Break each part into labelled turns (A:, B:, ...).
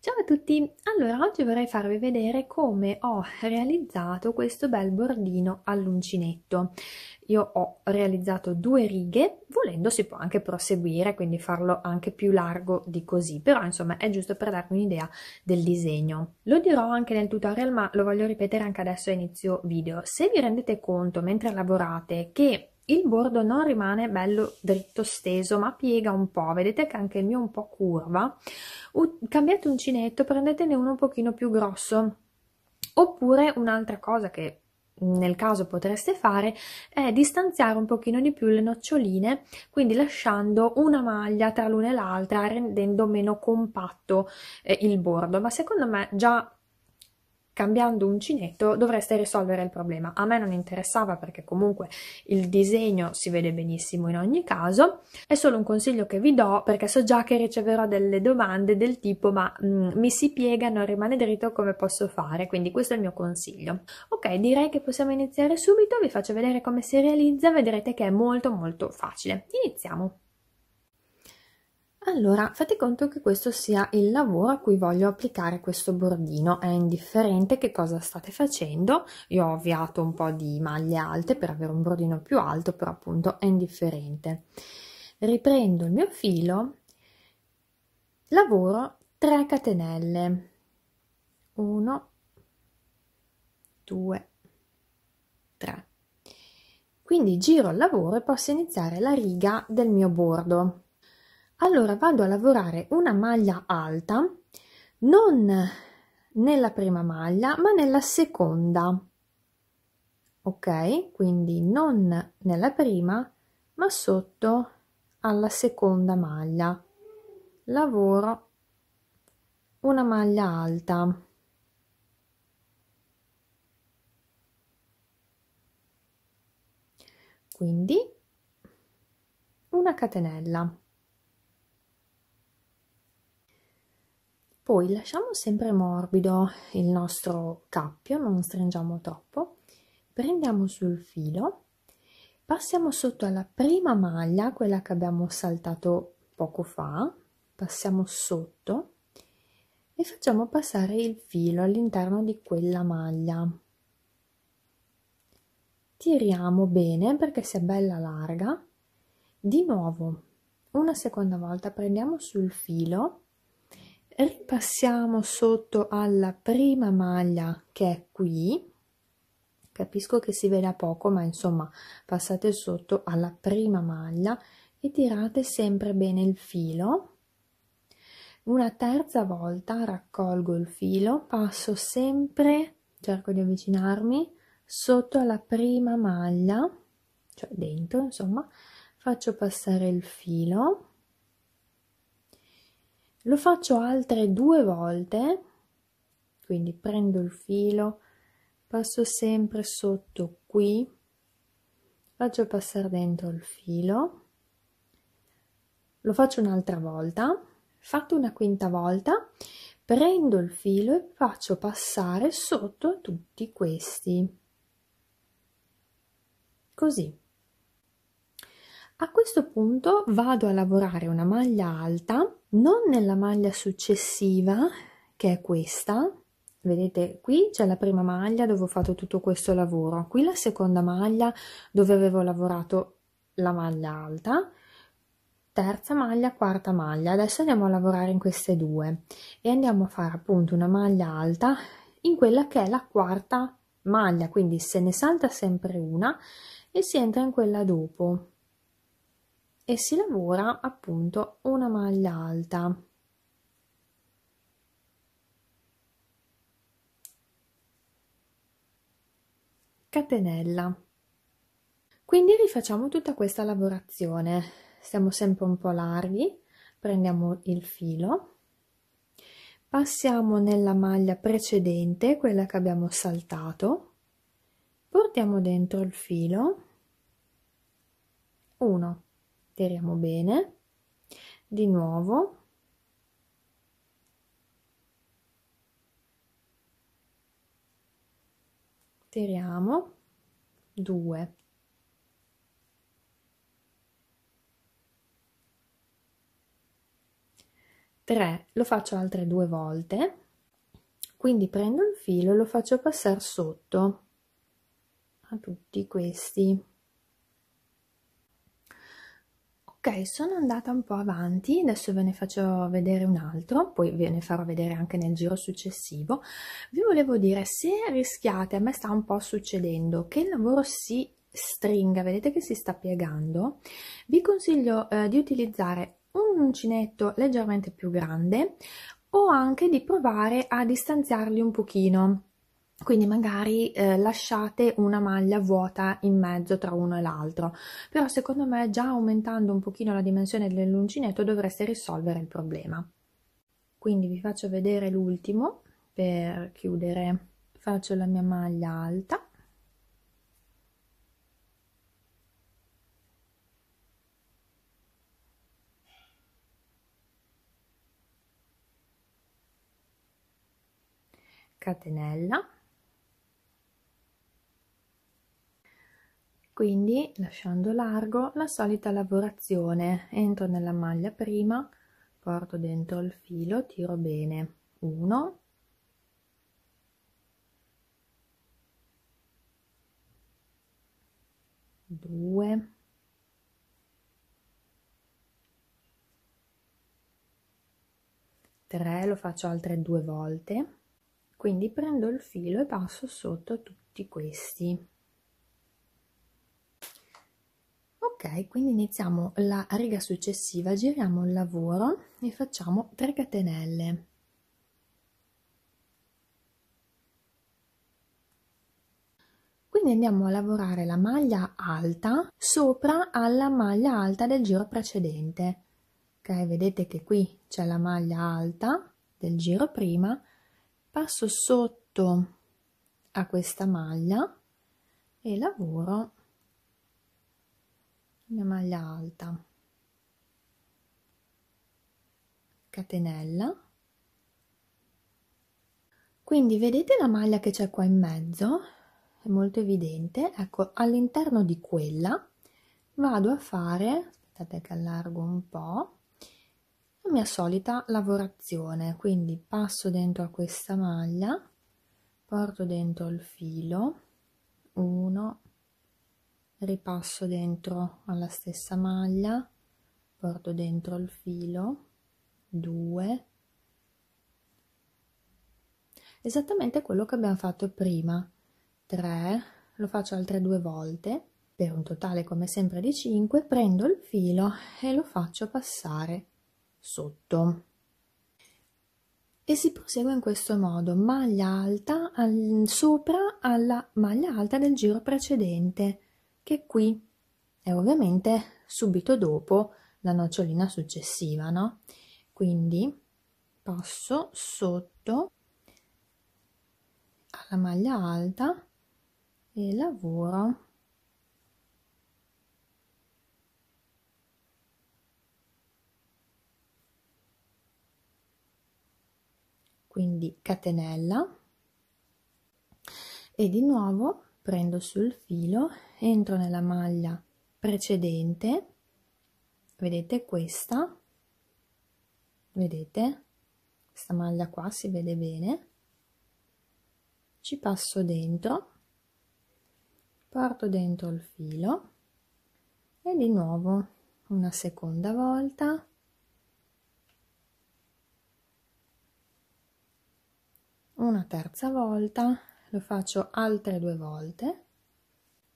A: Ciao a tutti! Allora, oggi vorrei farvi vedere come ho realizzato questo bel bordino all'uncinetto. Io ho realizzato due righe, volendo si può anche proseguire, quindi farlo anche più largo di così, però insomma è giusto per darvi un'idea del disegno. Lo dirò anche nel tutorial, ma lo voglio ripetere anche adesso a inizio video. Se vi rendete conto, mentre lavorate, che il bordo non rimane bello dritto steso ma piega un po' vedete che anche il mio è un po' curva U cambiate uncinetto prendetene uno un pochino più grosso oppure un'altra cosa che nel caso potreste fare è distanziare un pochino di più le noccioline quindi lasciando una maglia tra l'una e l'altra rendendo meno compatto eh, il bordo ma secondo me già cambiando uncinetto dovreste risolvere il problema. A me non interessava perché comunque il disegno si vede benissimo in ogni caso. È solo un consiglio che vi do perché so già che riceverò delle domande del tipo ma mh, mm, mi si piega, non rimane dritto, come posso fare? Quindi questo è il mio consiglio. Ok, direi che possiamo iniziare subito, vi faccio vedere come si realizza, vedrete che è molto molto facile. Iniziamo! Allora, fate conto che questo sia il lavoro a cui voglio applicare questo bordino, è indifferente che cosa state facendo, io ho avviato un po' di maglie alte per avere un bordino più alto, però appunto è indifferente. Riprendo il mio filo, lavoro 3 catenelle, 1, 2, 3. Quindi giro il lavoro e posso iniziare la riga del mio bordo allora vado a lavorare una maglia alta non nella prima maglia ma nella seconda ok quindi non nella prima ma sotto alla seconda maglia lavoro una maglia alta quindi una catenella Poi lasciamo sempre morbido il nostro cappio, non stringiamo troppo, prendiamo sul filo, passiamo sotto alla prima maglia, quella che abbiamo saltato poco fa, passiamo sotto e facciamo passare il filo all'interno di quella maglia. Tiriamo bene perché sia bella larga. Di nuovo, una seconda volta prendiamo sul filo ripassiamo sotto alla prima maglia che è qui capisco che si veda poco ma insomma passate sotto alla prima maglia e tirate sempre bene il filo una terza volta raccolgo il filo passo sempre cerco di avvicinarmi sotto alla prima maglia cioè dentro insomma faccio passare il filo lo faccio altre due volte quindi prendo il filo passo sempre sotto qui faccio passare dentro il filo lo faccio un'altra volta fatto una quinta volta prendo il filo e faccio passare sotto tutti questi così a questo punto vado a lavorare una maglia alta, non nella maglia successiva, che è questa, vedete qui c'è la prima maglia dove ho fatto tutto questo lavoro, qui la seconda maglia dove avevo lavorato la maglia alta, terza maglia, quarta maglia. Adesso andiamo a lavorare in queste due e andiamo a fare appunto una maglia alta in quella che è la quarta maglia, quindi se ne salta sempre una e si entra in quella dopo e si lavora appunto una maglia alta. Catenella. Quindi rifacciamo tutta questa lavorazione. Siamo sempre un po' larghi, prendiamo il filo, passiamo nella maglia precedente, quella che abbiamo saltato, portiamo dentro il filo, 1 tiriamo bene di nuovo tiriamo 2 3 lo faccio altre due volte quindi prendo il filo e lo faccio passare sotto a tutti questi ok sono andata un po' avanti adesso ve ne faccio vedere un altro poi ve ne farò vedere anche nel giro successivo vi volevo dire se rischiate a me sta un po' succedendo che il lavoro si stringa vedete che si sta piegando vi consiglio eh, di utilizzare un uncinetto leggermente più grande o anche di provare a distanziarli un pochino quindi magari eh, lasciate una maglia vuota in mezzo tra uno e l'altro però secondo me già aumentando un pochino la dimensione dell'uncinetto dovreste risolvere il problema quindi vi faccio vedere l'ultimo per chiudere faccio la mia maglia alta catenella quindi lasciando largo la solita lavorazione entro nella maglia prima porto dentro il filo tiro bene 1 2 3 lo faccio altre due volte quindi prendo il filo e passo sotto tutti questi ok quindi iniziamo la riga successiva giriamo il lavoro e facciamo 3 catenelle quindi andiamo a lavorare la maglia alta sopra alla maglia alta del giro precedente ok vedete che qui c'è la maglia alta del giro prima passo sotto a questa maglia e lavoro una maglia alta catenella quindi vedete la maglia che c'è qua in mezzo è molto evidente ecco all'interno di quella vado a fare aspettate che allargo un po la mia solita lavorazione quindi passo dentro a questa maglia porto dentro il filo 1 ripasso dentro alla stessa maglia porto dentro il filo 2 esattamente quello che abbiamo fatto prima 3 lo faccio altre due volte per un totale come sempre di 5 prendo il filo e lo faccio passare sotto e si prosegue in questo modo maglia alta al, sopra alla maglia alta del giro precedente che qui è ovviamente subito dopo la nocciolina successiva, no? Quindi passo sotto alla maglia alta e lavoro quindi catenella e di nuovo prendo sul filo entro nella maglia precedente vedete questa vedete questa maglia qua si vede bene ci passo dentro porto dentro il filo e di nuovo una seconda volta una terza volta lo faccio altre due volte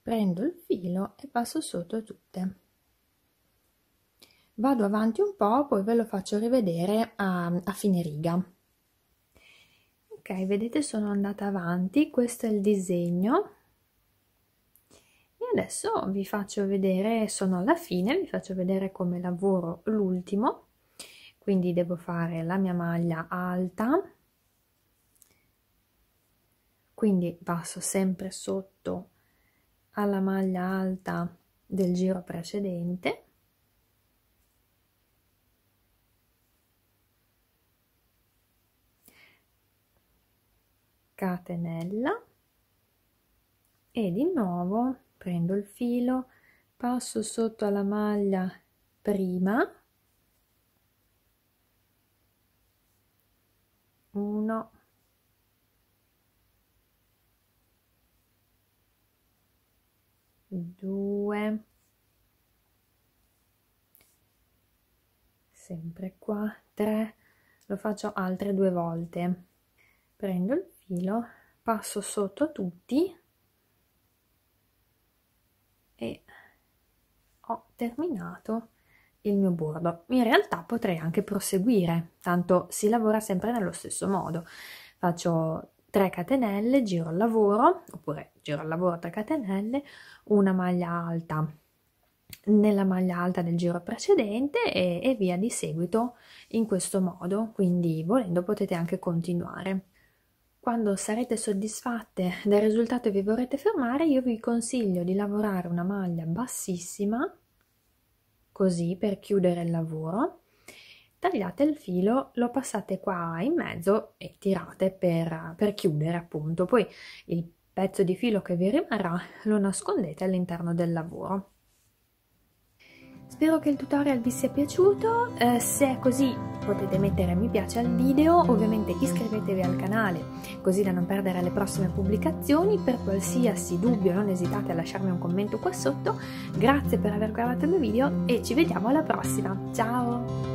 A: prendo il filo e passo sotto tutte vado avanti un po poi ve lo faccio rivedere a, a fine riga ok vedete sono andata avanti questo è il disegno e adesso vi faccio vedere sono alla fine vi faccio vedere come lavoro l'ultimo quindi devo fare la mia maglia alta quindi passo sempre sotto alla maglia alta del giro precedente catenella e di nuovo prendo il filo passo sotto alla maglia prima 1 2 sempre qua 3 lo faccio altre due volte prendo il filo passo sotto tutti e ho terminato il mio bordo in realtà potrei anche proseguire tanto si lavora sempre nello stesso modo faccio 3 catenelle, giro al lavoro, oppure giro al lavoro 3 catenelle, una maglia alta nella maglia alta del giro precedente e, e via di seguito in questo modo, quindi volendo potete anche continuare. Quando sarete soddisfatte del risultato e vi vorrete fermare, io vi consiglio di lavorare una maglia bassissima, così per chiudere il lavoro, tagliate il filo lo passate qua in mezzo e tirate per, per chiudere appunto poi il pezzo di filo che vi rimarrà lo nascondete all'interno del lavoro Spero che il tutorial vi sia piaciuto, eh, se è così potete mettere mi piace al video, ovviamente iscrivetevi al canale così da non perdere le prossime pubblicazioni, per qualsiasi dubbio non esitate a lasciarmi un commento qua sotto, grazie per aver guardato il mio video e ci vediamo alla prossima, ciao!